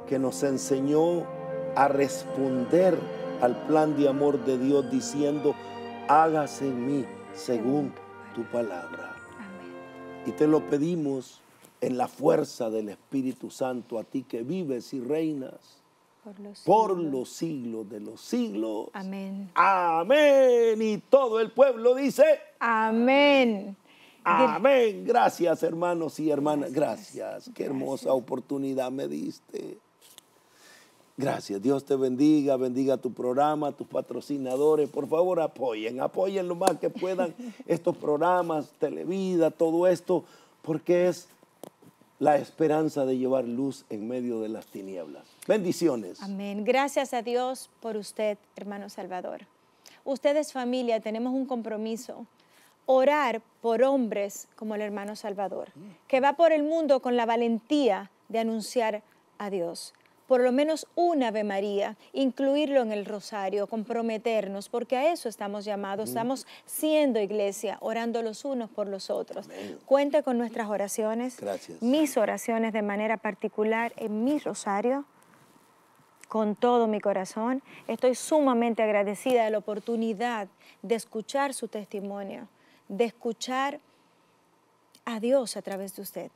que nos enseñó a responder al plan de amor de Dios diciendo, hágase en mí según tu palabra. Y te lo pedimos en la fuerza del Espíritu Santo a ti que vives y reinas por los, siglos. de los siglos. Amén. Amén. Y todo el pueblo dice, amén. Amén. Gracias hermanos y hermanas. Gracias. Qué hermosa oportunidad me diste. Gracias, Dios te bendiga, bendiga tu programa, tus patrocinadores. Por favor, apoyen, apoyen lo más que puedan [laughs] estos programas, Televida, todo esto, porque es la esperanza de llevar luz en medio de las tinieblas. Bendiciones. Amén. Gracias a Dios por usted, hermano Salvador. Ustedes familia, tenemos un compromiso orar por hombres como el hermano Salvador, que va por el mundo con la valentía de anunciar a Dios por lo menos una Ave María, incluirlo en el rosario, comprometernos, porque a eso estamos llamados, estamos siendo iglesia, orando los unos por los otros. Cuenta con nuestras oraciones, mis oraciones de manera particular en mi rosario con todo mi corazón. Estoy sumamente agradecida de la oportunidad de escuchar su testimonio, de escuchar a Dios a través de usted.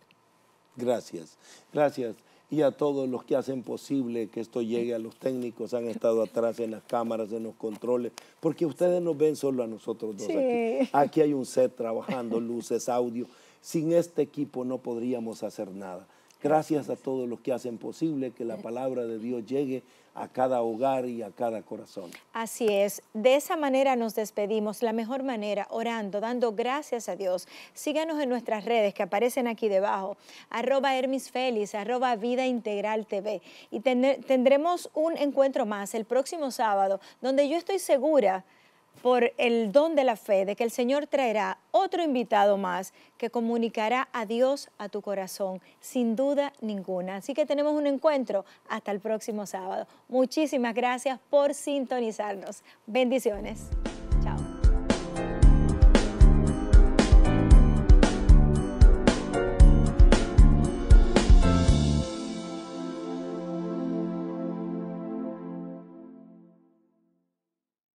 Gracias, gracias y a todos los que hacen posible que esto llegue a los técnicos, han estado atrás en las cámaras, en los controles, porque ustedes nos ven solo a nosotros dos aquí. Aquí hay un set trabajando, [laughs] luces, audio. Sin este equipo no podríamos hacer nada. Gracias a todos los que hacen posible que la palabra de Dios llegue a cada hogar y a cada corazón. Así es, de esa manera nos despedimos, la mejor manera, orando, dando gracias a Dios. Síganos en nuestras redes que aparecen aquí debajo, arroba félix arroba vida integral TV. Y tendremos un encuentro más el próximo sábado, donde yo estoy segura por el don de la fe, de que el Señor traerá otro invitado más que comunicará a Dios a tu corazón, sin duda ninguna. Así que tenemos un encuentro hasta el próximo sábado. Muchísimas gracias por sintonizarnos. Bendiciones.